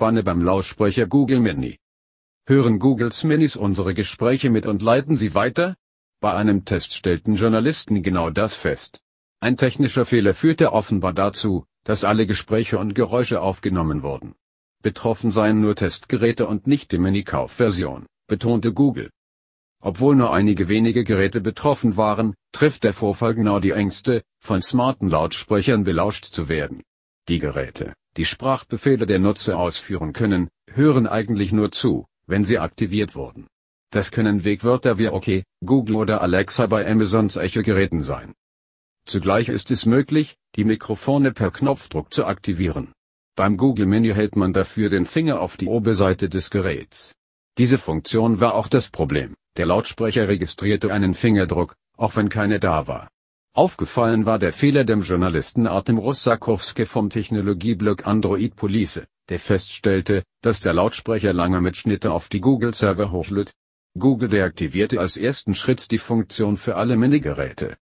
Spanne beim Lautsprecher Google Mini. Hören Googles Minis unsere Gespräche mit und leiten sie weiter? Bei einem Test stellten Journalisten genau das fest. Ein technischer Fehler führte offenbar dazu, dass alle Gespräche und Geräusche aufgenommen wurden. Betroffen seien nur Testgeräte und nicht die Mini-Kaufversion, betonte Google. Obwohl nur einige wenige Geräte betroffen waren, trifft der Vorfall genau die Ängste, von smarten Lautsprechern belauscht zu werden. Die Geräte, die Sprachbefehle der Nutzer ausführen können, hören eigentlich nur zu, wenn sie aktiviert wurden. Das können Wegwörter wie OK, Google oder Alexa bei Amazons Echo-Geräten sein. Zugleich ist es möglich, die Mikrofone per Knopfdruck zu aktivieren. Beim Google-Menü hält man dafür den Finger auf die Oberseite des Geräts. Diese Funktion war auch das Problem, der Lautsprecher registrierte einen Fingerdruck, auch wenn keiner da war. Aufgefallen war der Fehler dem Journalisten Artem Rossakowski vom Technologieblock Android Police, der feststellte, dass der Lautsprecher lange Mitschnitte auf die Google-Server hochlud. Google deaktivierte als ersten Schritt die Funktion für alle Minigeräte